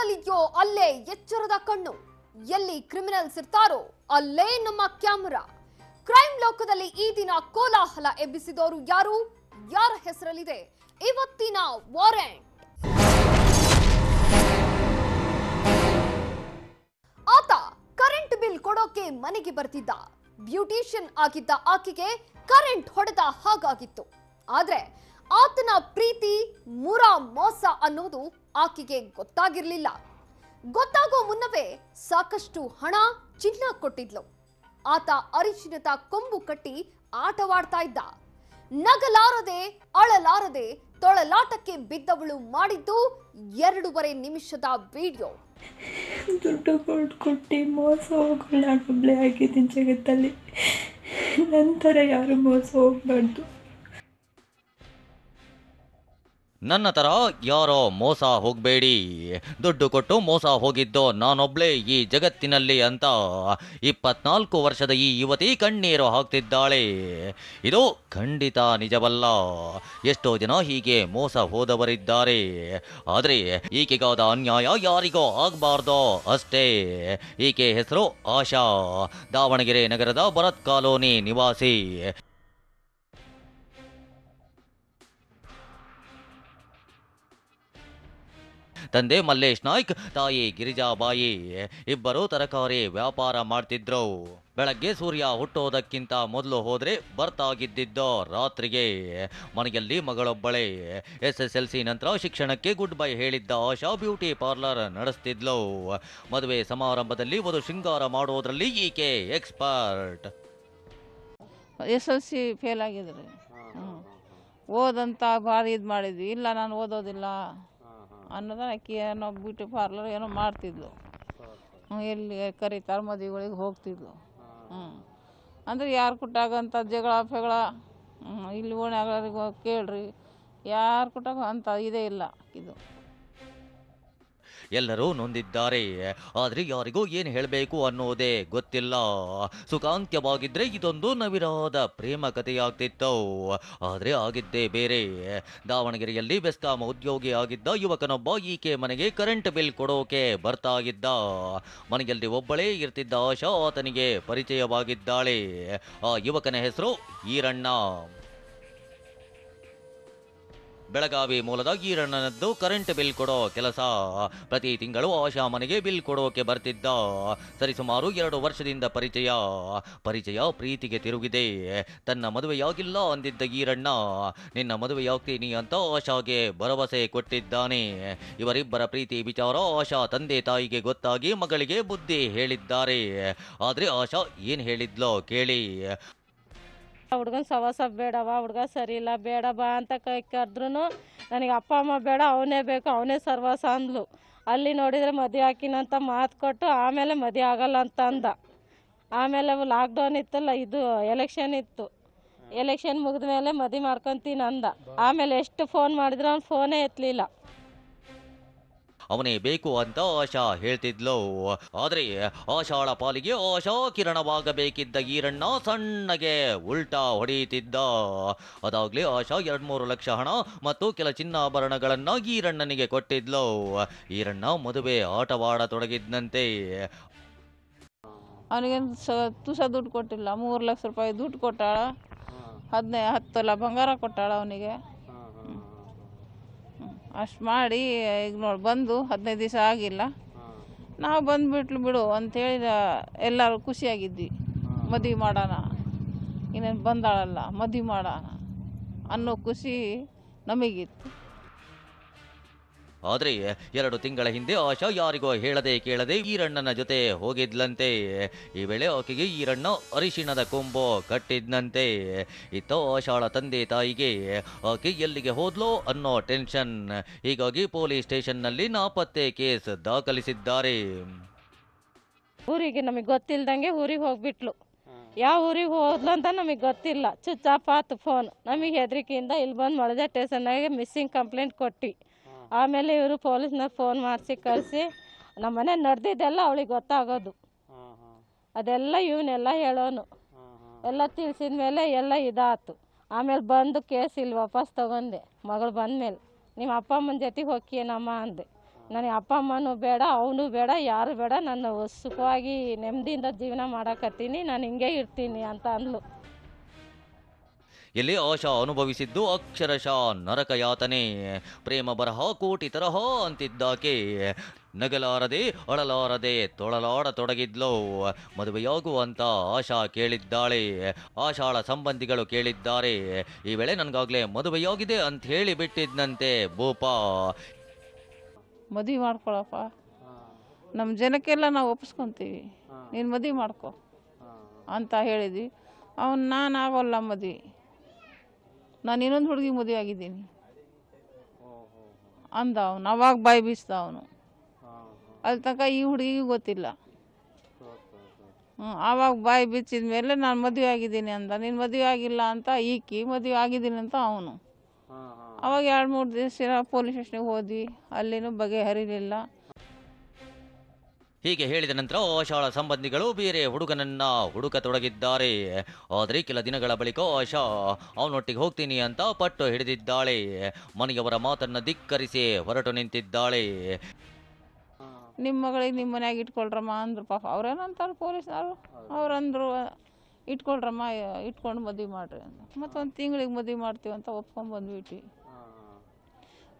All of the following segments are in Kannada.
ಎತ್ತಲಿದ್ಯೋ ಅಲ್ಲೇ ಎಚ್ಚರದ ಕಣ್ಣು ಎಲ್ಲಿ ಕ್ರಿಮಿನಲ್ಸ್ ಇರ್ತಾರೋ ಅಲ್ಲೇ ನಮ್ಮ ಕ್ಯಾಮರಾ ಕ್ರೈಮ್ ಲೋಕದಲ್ಲಿ ಈ ದಿನ ಕೋಲಾಹಲ ಎಬ್ಬಿಸಿದವರು ಯಾರು ಯಾರ ಹೆಸರಲ್ಲಿದೆ ಇವತ್ತಿನ ವಾರೆಂಟ್ ಆತ ಕರೆಂಟ್ ಬಿಲ್ ಕೊಡೋಕೆ ಮನೆಗೆ ಬರ್ತಿದ್ದ ಬ್ಯೂಟಿಷಿಯನ್ ಆಗಿದ್ದ ಆಕೆಗೆ ಕರೆಂಟ್ ಹೊಡೆದ ಹಾಗಾಗಿತ್ತು ಆದ್ರೆ ಆತನ ಪ್ರೀತಿ ಮುರಾ ಮೋಸ ಅನ್ನೋದು ಆಕೆಗೆ ಗೊತ್ತಾಗಿರಲಿಲ್ಲ ಗೊತ್ತಾಗೋ ಮುನ್ನವೇ ಸಾಕಷ್ಟು ಹಣ ಚಿನ್ನ ಕೊಟ್ಟಿದ್ಲು ಆತ ಅರಿಶಿನತ ಕೊಂಬು ಕಟ್ಟಿ ಆಟವಾಡ್ತಾ ಇದ್ದ ನಗಲಾರದೆ ಅಳಲಾರದೆ ತೊಳಲಾಟಕ್ಕೆ ಬಿದ್ದವಳು ಮಾಡಿದ್ದು ಎರಡೂವರೆ ನಿಮಿಷದ ವಿಡಿಯೋ ದುಡ್ಡು ಕೊಟ್ಟು ಮೋಸ ಹೋಗೋಣ ಆಗಿದ್ದಿನ ಜಗತ್ತಲ್ಲಿ ನಂತರ ಯಾರು ಮೋಸ ಹೋಗ್ಬಾರ್ದು ನನ್ನ ಥರ ಯಾರೋ ಮೋಸ ಹೋಗಬೇಡಿ ದುಡ್ಡು ಕೊಟ್ಟು ಮೋಸ ಹೋಗಿದ್ದು ನಾನೊಬ್ಳೆ ಈ ಜಗತ್ತಿನಲ್ಲಿ ಅಂತ ಇಪ್ಪತ್ನಾಲ್ಕು ವರ್ಷದ ಈ ಯುವತಿ ಕಣ್ಣೀರು ಹಾಕ್ತಿದ್ದಾಳೆ ಇದು ಖಂಡಿತ ನಿಜವಲ್ಲ ಎಷ್ಟೋ ಜನ ಹೀಗೆ ಮೋಸ ಹೋದವರಿದ್ದಾರೆ ಆದರೆ ಈಕೆಗಾದ ಅನ್ಯಾಯ ಯಾರಿಗೋ ಆಗಬಾರ್ದು ಅಷ್ಟೇ ಈಕೆ ಹೆಸರು ಆಶಾ ದಾವಣಗೆರೆ ನಗರದ ಭರತ್ ಕಾಲೋನಿ ನಿವಾಸಿ ತಂದೆ ಮಲ್ಲೇಶ್ ನಾಯ್ಕ್ ತಾಯಿ ಗಿರಿಜಾಬಾಯಿ ಇಬ್ಬರು ತರಕಾರಿ ವ್ಯಾಪಾರ ಮಾಡ್ತಿದ್ರು ಬೆಳಗ್ಗೆ ಸೂರ್ಯ ಹುಟ್ಟೋದಕ್ಕಿಂತ ಮೊದಲು ಹೋದರೆ ಬರ್ತಾಗಿದ್ದಿದ್ದೋ ರಾತ್ರಿಗೆ ಮನೆಯಲ್ಲಿ ಮಗಳೊಬ್ಬಳೆ ಎಸ್ ಎಸ್ ಎಲ್ ಸಿ ನಂತರ ಶಿಕ್ಷಣಕ್ಕೆ ಗುಡ್ ಬೈ ಹೇಳಿದ್ದ ಆಶಾ ಬ್ಯೂಟಿ ಪಾರ್ಲರ್ ನಡೆಸ್ತಿದ್ಲು ಮದುವೆ ಸಮಾರಂಭದಲ್ಲಿ ಒಂದು ಶೃಂಗಾರ ಮಾಡುವುದರಲ್ಲಿ ಈಕೆ expert S L C fail ಆಗಿದ್ರೆ ಓದಂತ ಭಾರಿ ಇದು ಮಾಡಿದ್ವಿ ಇಲ್ಲ ನಾನು ಓದೋದಿಲ್ಲ ಅನ್ನೋದನ್ನ ಆಕಿ ಏನೋ ಬ್ಯೂಟಿ ಪಾರ್ಲರ್ ಏನೋ ಮಾಡ್ತಿದ್ಲು ಎಲ್ಲಿ ಕರೀತಾರೆ ಮದುವೆಗಳಿಗೆ ಹೋಗ್ತಿದ್ಲು ಹ್ಞೂ ಅಂದ್ರೆ ಯಾರು ಅಂತ ಜಗಳ ಫಗಳ ಇಲ್ಲಿ ಓಣ್ಯಾಗ ಕೇಳ್ರಿ ಯಾರು ಕೊಟ್ಟಾಗ ಅಂತ ಇದೇ ಇಲ್ಲ ಇದು ಎಲ್ಲರೂ ನೊಂದಿದ್ದಾರೆ ಆದರೆ ಯಾರಿಗೂ ಏನು ಹೇಳಬೇಕು ಅನ್ನೋದೇ ಗೊತ್ತಿಲ್ಲ ಸುಖಾಂತ್ಯವಾಗಿದ್ದರೆ ಇದೊಂದು ನವಿರಾದ ಪ್ರೇಮ ಕಥೆಯಾಗ್ತಿತ್ತು ಆದರೆ ಆಗಿದ್ದೇ ಬೇರೆ ದಾವಣಗೆರೆಯಲ್ಲಿ ಬೆಸ್ಕಾಂ ಉದ್ಯೋಗಿ ಆಗಿದ್ದ ಯುವಕನೊಬ್ಬ ಈಕೆ ಮನೆಗೆ ಕರೆಂಟ್ ಬಿಲ್ ಕೊಡೋಕೆ ಬರ್ತಾ ಇದ್ದ ಮನೆಯಲ್ಲಿ ಒಬ್ಬಳೇ ಇರ್ತಿದ್ದ ಆಶಾ ಆತನಿಗೆ ಪರಿಚಯವಾಗಿದ್ದಾಳೆ ಆ ಯುವಕನ ಹೆಸರು ಈರಣ್ಣ ಬೆಳಗಾವಿ ಮೂಲದ ಈರಣ್ಣನದ್ದು ಕರೆಂಟ್ ಬಿಲ್ ಕೊಡೋ ಕೆಲಸ ಪ್ರತಿ ತಿಂಗಳು ಆಶಾ ಮನೆಗೆ ಬಿಲ್ ಕೊಡೋಕೆ ಬರ್ತಿದ್ದ ಸರಿಸುಮಾರು ಎರಡು ವರ್ಷದಿಂದ ಪರಿಚಯ ಪರಿಚಯ ಪ್ರೀತಿಗೆ ತಿರುಗಿದೆ ತನ್ನ ಮದುವೆಯಾಗಿಲ್ಲ ಅಂದಿದ್ದ ಈರಣ್ಣ ನಿನ್ನ ಮದುವೆಯಾಗ್ತೀನಿ ಅಂತ ಆಶಾಗೆ ಭರವಸೆ ಕೊಟ್ಟಿದ್ದಾನೆ ಇವರಿಬ್ಬರ ಪ್ರೀತಿ ವಿಚಾರ ಆಶಾ ತಂದೆ ತಾಯಿಗೆ ಗೊತ್ತಾಗಿ ಮಗಳಿಗೆ ಬುದ್ಧಿ ಹೇಳಿದ್ದಾರೆ ಆದರೆ ಆಶಾ ಏನು ಹೇಳಿದ್ಲೋ ಕೇಳಿ ಹುಡುಗನ ಸವಾಸ ಬೇಡವ ಹುಡ್ಗ ಸರಿ ಇಲ್ಲ ಬೇಡ ಬಾ ಅಂತ ಕೈ ಕರೆದ್ರೂ ನನಗೆ ಅಪ್ಪ ಅಮ್ಮ ಬೇಡ ಅವನೇ ಬೇಕು ಅವನೇ ಸರ್ವಾಸ ಅಂದ್ಲು ಅಲ್ಲಿ ನೋಡಿದರೆ ಮದುವೆ ಹಾಕಿನಂತ ಮಾತು ಕೊಟ್ಟು ಆಮೇಲೆ ಮದುವೆ ಆಗಲ್ಲ ಅಂತ ಅಂದ ಆಮೇಲೆ ಲಾಕ್ಡೌನ್ ಇತ್ತಲ್ಲ ಇದು ಎಲೆಕ್ಷನ್ ಇತ್ತು ಎಲೆಕ್ಷನ್ ಮುಗಿದ ಮೇಲೆ ಮದುವೆ ಮಾಡ್ಕೊತೀನಿ ಅಂದ ಆಮೇಲೆ ಎಷ್ಟು ಫೋನ್ ಮಾಡಿದ್ರು ಅವ್ನು ಫೋನೇ ಎತ್ತಲಿಲ್ಲ ಅವನೇ ಬೇಕು ಅಂತ ಆಶಾ ಹೇಳ್ತಿದ್ಲು ಆದರೆ ಆಶಾಳ ಪಾಲಿಗೆ ಆಶಾ ಕಿರಣವಾಗಬೇಕಿದ್ದ ಈರಣ್ಣ ಸಣ್ಣಗೆ ಉಲ್ಟಾ ಹೊಡೆಯುತ್ತಿದ್ದ ಅದಾಗ್ಲೇ ಆಶಾ ಎರಡ್ ಮೂರು ಲಕ್ಷ ಹಣ ಮತ್ತು ಕೆಲ ಚಿನ್ನಾಭರಣಗಳನ್ನ ಈರಣ್ಣನಿಗೆ ಕೊಟ್ಟಿದ್ಲು ಈರಣ್ಣ ಮದುವೆ ಆಟವಾಡತೊಡಗಿದ್ದಂತೆ ಅವನಿಗೆ ಸ ತುಸ ದುಡ್ಡು ಕೊಟ್ಟಿಲ್ಲ ಮೂರು ಲಕ್ಷ ರೂಪಾಯಿ ದುಡ್ಡು ಕೊಟ್ಟಾಳ ಹದಿನೈ ಹತ್ತು ಬಂಗಾರ ಕೊಟ್ಟಾಳ ಅವನಿಗೆ ಅಷ್ಟು ಮಾಡಿ ಈಗ ನೋಡಿ ಬಂದು ಹದಿನೈದು ದಿವಸ ಆಗಿಲ್ಲ ನಾವು ಬಂದುಬಿಟ್ಲು ಬಿಡು ಅಂಥೇಳಿ ಎಲ್ಲರೂ ಖುಷಿಯಾಗಿದ್ವಿ ಮದುವೆ ಮಾಡೋಣ ಇನ್ನೇನು ಬಂದಾಳಲ್ಲ ಮದುವೆ ಮಾಡೋಣ ಅನ್ನೋ ಖುಷಿ ನಮಗಿತ್ತು ಆದರೆ ಎರಡು ತಿಂಗಳ ಹಿಂದೆ ಆಶಾ ಯಾರಿಗೋ ಹೇಳದೆ ಕೇಳದೆ ಈರಣ್ಣನ ಜೊತೆ ಹೋಗಿದ್ಲಂತೆ ಈ ವೇಳೆ ಆಕೆಗೆ ಈರಣ್ಣ ಅರಿಶಿಣದ ಕೊಂಬು ಕಟ್ಟಿದ್ನಂತೆ ಇತ್ತ ಆಶಾಳ ತಂದೆ ತಾಯಿಗೆ ಆಕೆ ಎಲ್ಲಿಗೆ ಹೋದ್ಲೋ ಅನ್ನೋ ಟೆನ್ಷನ್ ಹೀಗಾಗಿ ಪೊಲೀಸ್ ಸ್ಟೇಷನ್ನಲ್ಲಿ ನಾಪತ್ತೆ ಕೇಸ್ ದಾಖಲಿಸಿದ್ದಾರೆ ಊರಿಗೆ ನಮಗೆ ಗೊತ್ತಿಲ್ದಂಗೆ ಊರಿಗೆ ಹೋಗ್ಬಿಟ್ಲು ಯಾವ ಊರಿಗೆ ಹೋದ್ಲು ಅಂತ ನಮಗೆ ಗೊತ್ತಿಲ್ಲ ಚುಚ್ಚಾ ಪಾತ್ ಫೋನ್ ನಮಗೆ ಹೆದರಿಕೆಯಿಂದ ಇಲ್ಲಿ ಬಂದು ಮಳಜಾ ಸ್ಟೇಷನ್ನಾಗೆ ಮಿಸ್ಸಿಂಗ್ ಕಂಪ್ಲೇಂಟ್ ಕೊಟ್ಟು ಆಮೇಲೆ ಇವರು ಪೊಲೀಸ್ನಾಗ ಫೋನ್ ಮಾಡಿಸಿ ಕಳಿಸಿ ನಮ್ಮ ಮನೆ ನಡೆದಿದ್ದೆಲ್ಲ ಅವಳಿಗೆ ಗೊತ್ತಾಗೋದು ಅದೆಲ್ಲ ಇವನ್ನೆಲ್ಲ ಹೇಳೋನು ಎಲ್ಲ ತಿಳಿಸಿದ ಮೇಲೆ ಎಲ್ಲ ಇದಾತು ಆಮೇಲೆ ಬಂದು ಕೇಸ್ ಇಲ್ಲಿ ವಾಪಸ್ ತೊಗೊಂಡೆ ಮಗಳು ಬಂದಮೇಲೆ ನಿಮ್ಮ ಅಪ್ಪ ಅಮ್ಮನ ಜೊತೆಗೆ ಹೋಗ್ತೀನಮ್ಮ ಅಂದೆ ನನಗೆ ಅಪ್ಪ ಅಮ್ಮನೂ ಬೇಡ ಅವನು ಬೇಡ ಯಾರು ಬೇಡ ನಾನು ಸುಖವಾಗಿ ನೆಮ್ಮದಿಯಿಂದ ಜೀವನ ಮಾಡಕತ್ತೀನಿ ನಾನು ಹಿಂಗೆ ಇರ್ತೀನಿ ಅಂತ ಅಂದಳು ಇಲ್ಲಿ ಆಶಾ ಅನುಭವಿಸಿದ್ದು ಅಕ್ಷರಶಃ ಯಾತನೆ ಪ್ರೇಮ ಬರಹ ಕೋಟಿ ತರಹ ಅಂತಿದ್ದಾಕೆ ನಗಲಾರದೆ ಅಳಲಾರದೆ ತೊಳಲಾಡ ತೊಡಗಿದ್ಲು ಮದುವೆಯಾಗುವಂತ ಆಶಾ ಕೇಳಿದ್ದಾಳೆ ಆಶಾಳ ಸಂಬಂಧಿಗಳು ಕೇಳಿದ್ದಾರೆ ಈ ವೇಳೆ ನನಗಾಗ್ಲೇ ಮದುವೆಯಾಗಿದೆ ಅಂತ ಹೇಳಿ ಬಿಟ್ಟಿದ್ನಂತೆ ಭೂಪ ಮದುವೆ ಮಾಡ್ಕೊಳಪ್ಪ ನಮ್ಮ ಜನಕ್ಕೆಲ್ಲ ನಾವು ಒಪ್ಪಿಸ್ಕೊಂತೀವಿ ನೀನು ಮದುವೆ ಮಾಡ್ಕೊ ಅಂತ ಹೇಳಿದ್ವಿ ಅವನು ನಾನು ಆಗೋಲ್ಲ ಮದುವೆ ನಾನು ಇನ್ನೊಂದು ಹುಡುಗಿ ಮದುವೆ ಆಗಿದ್ದೀನಿ ಅಂದ ಅವನು ಅವಾಗ ಬಾಯಿ ಬೀಸ್ದ ಅವನು ಅಲ್ಲಿ ತನಕ ಈ ಹುಡುಗಿಗೂ ಗೊತ್ತಿಲ್ಲ ಹ್ಞೂ ಆವಾಗ ಬಾಯಿ ಬಿಚ್ಚಿದ ಮೇಲೆ ನಾನು ಮದುವೆ ಆಗಿದ್ದೀನಿ ಅಂದ ನೀನು ಮದುವೆ ಆಗಿಲ್ಲ ಅಂತ ಈಕಿ ಮದುವೆ ಆಗಿದ್ದೀನಿ ಅಂತ ಅವನು ಆವಾಗ ಎರಡು ಮೂರು ದಿವಸ ಪೊಲೀಸ್ ಸ್ಟೇಷನ್ಗೆ ಹೋದ್ವಿ ಅಲ್ಲಿನೂ ಬಗೆಹರಿಲಿಲ್ಲ ಹೀಗೆ ಹೇಳಿದ ನಂತರ ಆಶಾಳ ಸಂಬಂಧಿಗಳು ಬೇರೆ ಹುಡುಗನನ್ನ ತೊಡಗಿದ್ದಾರೆ ಆದ್ರೆ ಕೆಲ ದಿನಗಳ ಬಳಿಕ ಆಶಾ ಅವನೊಟ್ಟಿಗೆ ಹೋಗ್ತೀನಿ ಅಂತ ಪಟ್ಟು ಹಿಡಿದಿದ್ದಾಳೆ ಮನೆಯವರ ಮಾತನ್ನ ಧಿಕ್ಕರಿಸಿ ಹೊರಟು ನಿಂತಿದ್ದಾಳೆ ನಿಮ್ಮ ಮಗಳಿಗೆ ನಿಮ್ಮ ಮನ್ಯಾಗ ಇಟ್ಕೊಳ್ರಮ್ಮ ಅಂದ್ರು ಪಾಪ ಅವ್ರೇನಂತಾರೆ ಪೊಲೀಸ್ನವರು ಅವ್ರಂದ್ರು ಇಟ್ಕೊಳ್ರಮ್ಮ ಇಟ್ಕೊಂಡು ಮದುವೆ ಮಾಡ್ರಿ ಅಂತ ಮತ್ತೊಂದು ತಿಂಗಳಿಗೆ ಮದುವೆ ಮಾಡ್ತೀವಿ ಅಂತ ಒಪ್ಕೊಂಡು ಬಂದ್ಬಿಟ್ವಿ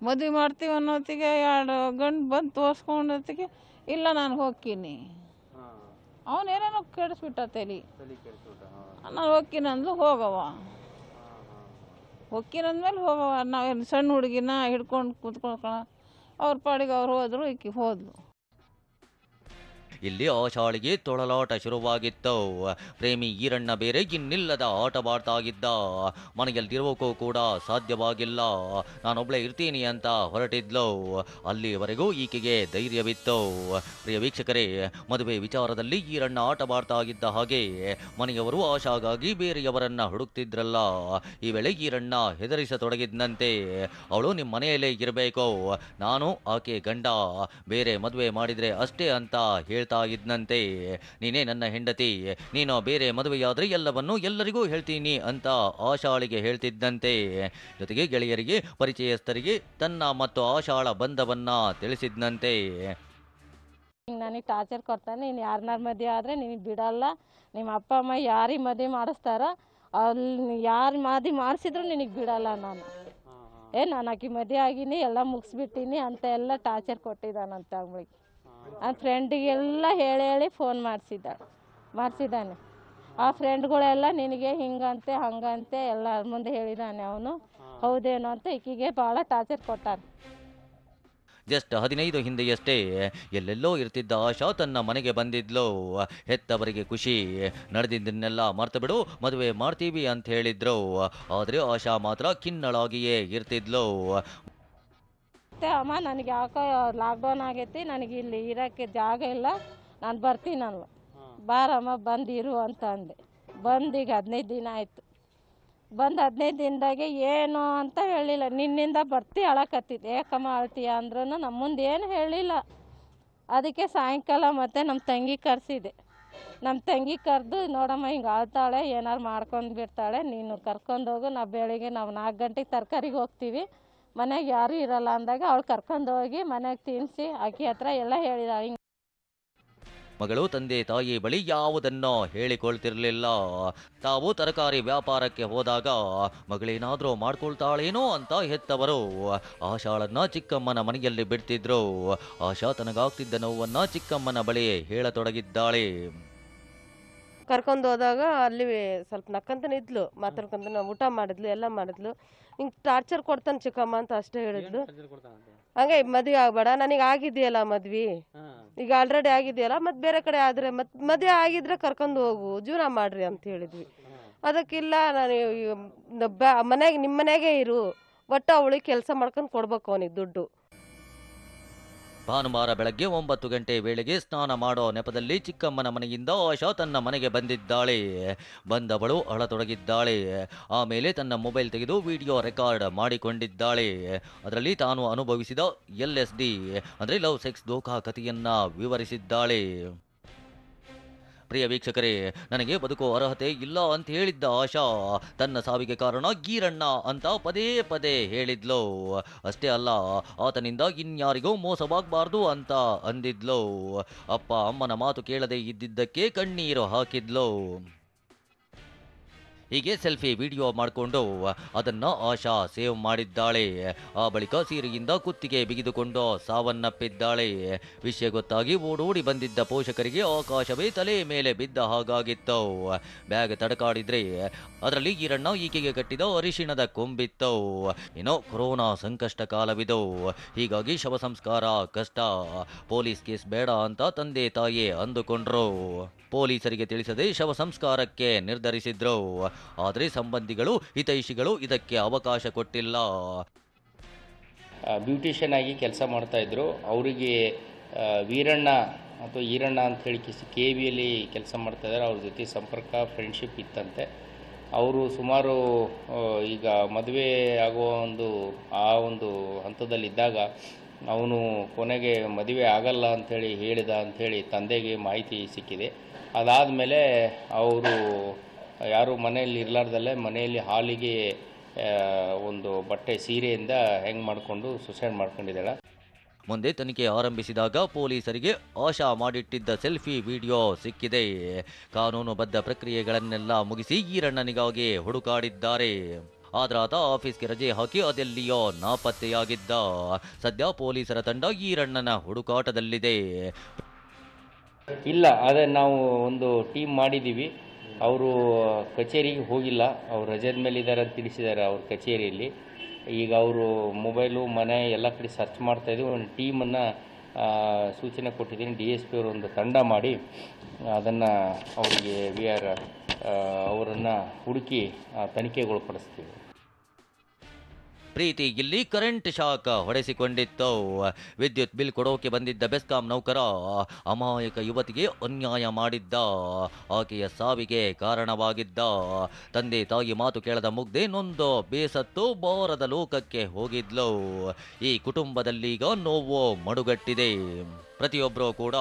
ಮದುವೆ ಮಾಡ್ತೀವಿ ಅನ್ನೋತ್ತಿಗೆ ಎರಡು ಗಂಡು ಬಂದು ತೋರಿಸ್ಕೊಂಡೊತ್ತಿಗೆ ಇಲ್ಲ ನಾನು ಹೋಗ್ತೀನಿ ಅವನೇನೇನೋ ಕೆಡಿಸ್ಬಿಟ್ಟ ತಲೆ ನಾನು ಹೋಗ್ತೀನಿ ಅಂದ್ರೆ ಹೋಗವ ಹೊಕ್ಕಿನ ಹೋಗವ ನಾವೇನು ಸಣ್ಣ ಹುಡುಗಿನ ಹಿಡ್ಕೊಂಡು ಕೂತ್ಕೊಳ್ಕೊಳ ಅವ್ರ ಪಾಡಿಗೆ ಅವ್ರು ಹೋದರು ಈಕೆ ಹೋದ್ಲು ಇಲ್ಲಿ ಆಶಾಳಿಗೆ ತೊಳಲಾಟ ಶುರುವಾಗಿತ್ತು ಪ್ರೇಮಿ ಈರಣ್ಣ ಬೇರೆ ಇನ್ನಿಲ್ಲದ ಆಟವಾಡ್ತಾಗಿದ್ದ ಮನೆಯಲ್ಲಿರೋಕ್ಕೂ ಕೂಡ ಸಾಧ್ಯವಾಗಿಲ್ಲ ನಾನೊಬ್ಳೆ ಇರ್ತೀನಿ ಅಂತ ಹೊರಟಿದ್ಲು ಅಲ್ಲಿವರೆಗೂ ಈಕೆಗೆ ಧೈರ್ಯವಿತ್ತು ಪ್ರಿಯ ವೀಕ್ಷಕರೇ ಮದುವೆ ವಿಚಾರದಲ್ಲಿ ಈರಣ್ಣ ಇದ್ದ ಹಾಗೆ ಮನೆಯವರು ಆಶಾಗಾಗಿ ಬೇರೆಯವರನ್ನ ಹುಡುಕ್ತಿದ್ರಲ್ಲ ಈ ವೇಳೆ ಈರಣ್ಣ ಹೆದರಿಸತೊಡಗಿದ್ದಂತೆ ಅವಳು ನಿಮ್ಮ ಮನೆಯಲ್ಲೇ ಇರಬೇಕು ನಾನು ಆಕೆ ಗಂಡ ಬೇರೆ ಮದುವೆ ಮಾಡಿದರೆ ಅಷ್ಟೇ ಅಂತ ಹೇಳ್ತಾ ಹೇಳ್ತಾ ಇದ್ದಂತೆ ನೀನೇ ನನ್ನ ಹೆಂಡತಿ ನೀನು ಬೇರೆ ಮದುವೆಯಾದರೆ ಎಲ್ಲವನ್ನು ಎಲ್ಲರಿಗೂ ಹೇಳ್ತೀನಿ ಅಂತ ಆಶಾಳಿಗೆ ಹೇಳ್ತಿದ್ದಂತೆ ಜೊತೆಗೆ ಗೆಳೆಯರಿಗೆ ಪರಿಚಯಸ್ಥರಿಗೆ ತನ್ನ ಮತ್ತು ಆಶಾಳ ಬಂಧವನ್ನ ತಿಳಿಸಿದ್ನಂತೆ ನನಗೆ ಟಾರ್ಚರ್ ಕೊಡ್ತಾನೆ ನೀನು ಯಾರನ್ನಾರು ಮದುವೆ ಆದರೆ ನಿನಗೆ ಬಿಡಲ್ಲ ನಿಮ್ಮ ಅಪ್ಪ ಅಮ್ಮ ಯಾರಿಗೆ ಮದುವೆ ಮಾಡಿಸ್ತಾರ ಅಲ್ಲಿ ಯಾರು ಮದುವೆ ಮಾಡಿಸಿದ್ರು ನಿನಗೆ ಬಿಡಲ್ಲ ನಾನು ಏ ನಾನು ಆಕೆ ಮದುವೆ ಆಗಿನಿ ಎಲ್ಲ ಮುಗಿಸ್ಬಿಟ್ಟಿನಿ ಅಂತ ಎಲ್ಲ ಟಾರ್ಚರ್ ಕೊಟ್ಟಿದ್ದಾನಂತ ಅವಳಿಗೆ ಆ ಫ್ರೆಂಡಿಗೆಲ್ಲ ಹೇಳಿ ಹೇಳಿ ಫೋನ್ ಮಾಡಿಸಿದ್ದ ಮಾಡಿಸಿದ್ದಾನೆ ಆ ಫ್ರೆಂಡ್ಗಳೆಲ್ಲ ನಿನಗೆ ಹಿಂಗಂತೆ ಹಂಗಂತೆ ಎಲ್ಲ ಮುಂದೆ ಹೇಳಿದ್ದಾನೆ ಅವನು ಹೌದೇನೋ ಅಂತ ಈಕಿಗೆ ಭಾಳ ಟಾರ್ಚರ್ ಕೊಟ್ಟಾನೆ ಜಸ್ಟ್ ಹದಿನೈದು ಹಿಂದೆಯಷ್ಟೇ ಎಲ್ಲೆಲ್ಲೋ ಇರ್ತಿದ್ದ ಆಶಾ ತನ್ನ ಮನೆಗೆ ಬಂದಿದ್ಲು ಹೆತ್ತವರಿಗೆ ಖುಷಿ ನಡೆದಿದ್ದನ್ನೆಲ್ಲ ಮರ್ತು ಬಿಡು ಮದುವೆ ಮಾಡ್ತೀವಿ ಅಂತ ಹೇಳಿದ್ರು ಆದರೆ ಆಶಾ ಮಾತ್ರ ಕಿನ್ನಳಾಗಿಯೇ ಇರ್ತಿದ್ಲು ಮತ್ತೆ ಅಮ್ಮ ನನಗೆ ಯಾಕೋ ಲಾಕ್ಡೌನ್ ಆಗೈತಿ ನನಗೆ ಇಲ್ಲಿ ಇರೋಕ್ಕೆ ಜಾಗ ಇಲ್ಲ ನಾನು ಬರ್ತೀನಿ ನಾನು ಬಾರಮ್ಮ ಬಂದಿರು ಅಂತ ಅಂದೆ ಬಂದು ಈಗ ಹದಿನೈದು ದಿನ ಆಯಿತು ಬಂದು ಹದಿನೈದು ದಿನದಾಗೆ ಏನು ಅಂತ ಹೇಳಿಲ್ಲ ನಿನ್ನಿಂದ ಬರ್ತಿ ಅಳಕತ್ತಿದ್ದೆ ಏಕಮ್ಮ ಅಳ್ತೀಯ ಅಂದ್ರೂ ನಮ್ಮ ಮುಂದೆ ಏನು ಹೇಳಿಲ್ಲ ಅದಕ್ಕೆ ಸಾಯಂಕಾಲ ಮತ್ತೆ ನಮ್ಮ ತಂಗಿ ಕರೆಸಿದೆ ನಮ್ಮ ತಂಗಿ ಕರೆದು ನೋಡಮ್ಮ ಹಿಂಗೆ ಅಳ್ತಾಳೆ ಏನಾರು ಮಾಡ್ಕೊಂಡು ಬಿಡ್ತಾಳೆ ನೀನು ಕರ್ಕೊಂಡೋಗು ನಾವು ಬೆಳಿಗ್ಗೆ ನಾವು ನಾಲ್ಕು ಗಂಟೆಗೆ ತರಕಾರಿಗೆ ಹೋಗ್ತೀವಿ ಮನೆಗೆ ಯಾರೂ ಇರಲ್ಲ ಅಂದಾಗ ಅವಳು ಕರ್ಕೊಂಡೋಗಿ ಮನೆಗೆ ತಿನ್ಸಿ ಅಕ್ಕಿ ಹತ್ರ ಎಲ್ಲ ಹೇಳಿದ ಮಗಳು ತಂದೆ ತಾಯಿ ಬಳಿ ಯಾವುದನ್ನು ಹೇಳಿಕೊಳ್ತಿರಲಿಲ್ಲ ತಾವು ತರಕಾರಿ ವ್ಯಾಪಾರಕ್ಕೆ ಹೋದಾಗ ಮಗಳೇನಾದರೂ ಮಾಡ್ಕೊಳ್ತಾಳೇನೋ ಅಂತ ಹೆತ್ತವರು ಆಶಾಳನ್ನ ಚಿಕ್ಕಮ್ಮನ ಮನೆಯಲ್ಲಿ ಬಿಡ್ತಿದ್ರು ಆಶಾ ತನಗಾಗ್ತಿದ್ದ ನೋವನ್ನ ಚಿಕ್ಕಮ್ಮನ ಬಳಿ ಹೇಳತೊಡಗಿದ್ದಾಳೆ ಕರ್ಕೊಂಡು ಹೋದಾಗ ಅಲ್ಲಿ ಸ್ವಲ್ಪ ನಕ್ಕಂತನೇ ಇದ್ಲು ಮಾತಾಡ್ಕೊಂತ ಊಟ ಮಾಡಿದ್ಲು ಎಲ್ಲ ಮಾಡಿದ್ಲು ಹಿಂಗೆ ಟಾರ್ಚರ್ ಕೊಡ್ತಾನೆ ಚಿಕ್ಕಮ್ಮ ಅಂತ ಅಷ್ಟೇ ಹೇಳಿದ್ದು ಹಂಗೇ ಮದ್ವೆ ಆಗ್ಬೇಡ ನನಗೆ ಆಗಿದೆಯಲ್ಲ ಮದ್ವಿ ಈಗ ಆಲ್ರೆಡಿ ಆಗಿದೆಯಲ್ಲ ಮತ್ ಬೇರೆ ಕಡೆ ಆದ್ರೆ ಮತ್ ಮದುವೆ ಆಗಿದ್ರೆ ಕರ್ಕೊಂಡು ಹೋಗು ಜೀವನ ಮಾಡ್ರಿ ಅಂತ ಹೇಳಿದ್ವಿ ಅದಕ್ಕಿಲ್ಲ ನಾನು ಮನೆಗೆ ನಿಮ್ಮ ಮನೆಗೆ ಇರು ಒಟ್ಟು ಅವಳಿಗೆ ಕೆಲಸ ಮಾಡ್ಕೊಂಡು ಕೊಡ್ಬೇಕು ಅವನಿಗೆ ದುಡ್ಡು ಭಾನುವಾರ ಬೆಳಗ್ಗೆ ಒಂಬತ್ತು ಗಂಟೆ ವೇಳೆಗೆ ಸ್ನಾನ ಮಾಡೋ ನೆಪದಲ್ಲಿ ಚಿಕ್ಕಮ್ಮನ ಮನೆಯಿಂದ ಆಶಾ ತನ್ನ ಮನೆಗೆ ಬಂದಿದ್ದಾಳೆ ಬಂದವಳು ಅಳತೊಡಗಿದ್ದಾಳೆ ಆಮೇಲೆ ತನ್ನ ಮೊಬೈಲ್ ತೆಗೆದು ವಿಡಿಯೋ ರೆಕಾರ್ಡ್ ಮಾಡಿಕೊಂಡಿದ್ದಾಳೆ ಅದರಲ್ಲಿ ತಾನು ಅನುಭವಿಸಿದ ಎಲ್ ಎಸ್ ಡಿ ಅಂದರೆ ಲವ್ ಸೆಕ್ಸ್ ದೋಖಾ ಕಥೆಯನ್ನು ವಿವರಿಸಿದ್ದಾಳೆ ಪ್ರಿಯ ವೀಕ್ಷಕರೇ ನನಗೆ ಬದುಕುವ ಅರ್ಹತೆ ಇಲ್ಲ ಅಂತ ಹೇಳಿದ್ದ ಆಶಾ ತನ್ನ ಸಾವಿಗೆ ಕಾರಣ ಗೀರಣ್ಣ ಅಂತ ಪದೇ ಪದೇ ಹೇಳಿದ್ಲು ಅಷ್ಟೇ ಅಲ್ಲ ಆತನಿಂದ ಇನ್ಯಾರಿಗೂ ಮೋಸವಾಗಬಾರ್ದು ಅಂತ ಅಂದಿದ್ಲು ಅಪ್ಪ ಅಮ್ಮನ ಮಾತು ಕೇಳದೆ ಇದ್ದಿದ್ದಕ್ಕೆ ಕಣ್ಣೀರು ಹಾಕಿದ್ಲು ಹೀಗೆ ಸೆಲ್ಫಿ ವಿಡಿಯೋ ಮಾಡಿಕೊಂಡು ಅದನ್ನು ಆಶಾ ಸೇವ್ ಮಾಡಿದ್ದಾಳೆ ಆ ಬಳಿಕ ಸೀರೆಯಿಂದ ಕುತ್ತಿಗೆ ಬಿಗಿದುಕೊಂಡು ಸಾವನ್ನಪ್ಪಿದ್ದಾಳೆ ವಿಷಯ ಗೊತ್ತಾಗಿ ಓಡೋಡಿ ಬಂದಿದ್ದ ಪೋಷಕರಿಗೆ ಆಕಾಶವೇ ತಲೆ ಮೇಲೆ ಬಿದ್ದ ಹಾಗಾಗಿತ್ತು ಬ್ಯಾಗ್ ತಡಕಾಡಿದ್ರೆ ಅದರಲ್ಲಿ ಈರಣ್ಣ ಈಕೆಗೆ ಕಟ್ಟಿದ ಅರಿಶಿಣದ ಕೊಂಬಿತ್ತು ಏನೋ ಕೊರೋನಾ ಸಂಕಷ್ಟ ಕಾಲವಿದು ಹೀಗಾಗಿ ಶವ ಸಂಸ್ಕಾರ ಕಷ್ಟ ಪೊಲೀಸ್ ಕೇಸ್ ಬೇಡ ಅಂತ ತಂದೆ ತಾಯಿ ಅಂದುಕೊಂಡ್ರು ಪೊಲೀಸರಿಗೆ ತಿಳಿಸದೆ ಶವ ಸಂಸ್ಕಾರಕ್ಕೆ ನಿರ್ಧರಿಸಿದ್ರು ಆದರೆ ಸಂಬಂಧಿಗಳು ಹಿತೈಷಿಗಳು ಇದಕ್ಕೆ ಅವಕಾಶ ಕೊಟ್ಟಿಲ್ಲ ಬ್ಯೂಟಿಷಿಯನ್ ಆಗಿ ಕೆಲಸ ಮಾಡ್ತಾಯಿದ್ರು ಅವರಿಗೆ ವೀರಣ್ಣ ಅಥವಾ ಈರಣ್ಣ ಅಂತ ಹೇಳಿ ಕೆ ವಿಯಲ್ಲಿ ಕೆಲಸ ಮಾಡ್ತಾ ಇದ್ದಾರೆ ಅವ್ರ ಜೊತೆ ಸಂಪರ್ಕ ಫ್ರೆಂಡ್ಶಿಪ್ ಇತ್ತಂತೆ ಅವರು ಸುಮಾರು ಈಗ ಮದುವೆ ಆಗುವ ಒಂದು ಆ ಒಂದು ಹಂತದಲ್ಲಿದ್ದಾಗ ಅವನು ಕೊನೆಗೆ ಮದುವೆ ಆಗಲ್ಲ ಅಂಥೇಳಿ ಹೇಳಿದ ಅಂಥೇಳಿ ತಂದೆಗೆ ಮಾಹಿತಿ ಸಿಕ್ಕಿದೆ ಅದಾದಮೇಲೆ ಅವರು ಯಾರು ಮನೆಯಲ್ಲಿ ಇರಲಾರ್ದಲ್ಲೇ ಮನೆಯಲ್ಲಿ ಹಾಲಿಗೆ ಒಂದು ಬಟ್ಟೆ ಸೀರೆಯಿಂದ ಹೆಂಗ್ ಮಾಡಿಕೊಂಡು ಸುಸೈಡ್ ಮಾಡ್ಕೊಂಡಿದ್ದಾಳೆ ಮುಂದೆ ತನಿಖೆ ಆರಂಭಿಸಿದಾಗ ಪೊಲೀಸರಿಗೆ ಆಶಾ ಮಾಡಿಟ್ಟಿದ್ದ ಸೆಲ್ಫಿ ವಿಡಿಯೋ ಸಿಕ್ಕಿದೆ ಕಾನೂನುಬದ್ಧ ಪ್ರಕ್ರಿಯೆಗಳನ್ನೆಲ್ಲ ಮುಗಿಸಿ ಈರಣ್ಣನಿಗಾಗಿ ಹುಡುಕಾಡಿದ್ದಾರೆ ಆದ್ರಾತ ಆಫೀಸ್ಗೆ ರಜೆ ಹಾಕಿ ಅದೆಲ್ಲಿಯೋ ನಾಪತ್ತೆಯಾಗಿದ್ದ ಸದ್ಯ ಪೊಲೀಸರ ತಂಡ ಈರಣ್ಣನ ಹುಡುಕಾಟದಲ್ಲಿದೆ ಇಲ್ಲ ಅದೇ ನಾವು ಒಂದು ಟೀಮ್ ಮಾಡಿದ್ದೀವಿ ಅವರು ಕಚೇರಿಗೆ ಹೋಗಿಲ್ಲ ಅವ್ರು ರಜದ ಮೇಲೆ ಇದ್ದಾರೆ ಅಂತ ತಿಳಿಸಿದ್ದಾರೆ ಅವ್ರ ಕಚೇರಿಯಲ್ಲಿ ಈಗ ಅವರು ಮೊಬೈಲು ಮನೆ ಎಲ್ಲ ಕಡೆ ಸರ್ಚ್ ಮಾಡ್ತಾಯಿದ್ದೀವಿ ಒಂದು ಟೀಮನ್ನು ಸೂಚನೆ ಕೊಟ್ಟಿದ್ದೀನಿ ಡಿ ಎಸ್ ಪಿ ಅವರೊಂದು ತಂಡ ಮಾಡಿ ಅದನ್ನು ಅವರಿಗೆ ವಿ ಆರ್ ಅವರನ್ನು ಹುಡುಕಿ ತನಿಖೆಗೊಳಪಡಿಸ್ತೀವಿ ಪ್ರೀತಿ ಇಲ್ಲಿ ಕರೆಂಟ್ ಶಾಕ್ ಹೊಡೆಸಿಕೊಂಡಿತ್ತು ವಿದ್ಯುತ್ ಬಿಲ್ ಕೊಡೋಕೆ ಬಂದಿದ್ದ ಬೆಸ್ಕಾಂ ನೌಕರ ಅಮಾಯಕ ಯುವತಿಗೆ ಅನ್ಯಾಯ ಮಾಡಿದ್ದ ಆಕೆಯ ಸಾವಿಗೆ ಕಾರಣವಾಗಿದ್ದ ತಂದೆ ತಾಯಿ ಮಾತು ಕೇಳದ ಮುಗ್ದೆ ನೊಂದು ಬೇಸತ್ತು ಬಾರದ ಲೋಕಕ್ಕೆ ಹೋಗಿದ್ಲು ಈ ಈಗ ನೋವು ಮಡುಗಟ್ಟಿದೆ ಪ್ರತಿಯೊಬ್ಬರೂ ಕೂಡ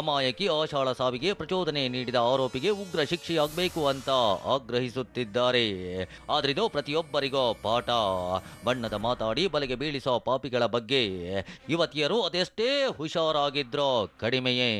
ಅಮಾಯಕಿ ಆಶಾಳ ಸಾವಿಗೆ ಪ್ರಚೋದನೆ ನೀಡಿದ ಆರೋಪಿಗೆ ಉಗ್ರ ಶಿಕ್ಷೆಯಾಗಬೇಕು ಅಂತ ಆಗ್ರಹಿಸುತ್ತಿದ್ದಾರೆ ಆದ್ರಿದು ಪ್ರತಿಯೊಬ್ಬರಿಗೂ ಪಾಠ ಬಣ್ಣದ ಮಾತಾಡಿ ಬಲೆಗೆ ಬೀಳಿಸೋ ಪಾಪಿಗಳ ಬಗ್ಗೆ ಯುವತಿಯರು ಅದೆಷ್ಟೇ ಹುಷಾರಾಗಿದ್ರೋ ಕಡಿಮೆಯೇ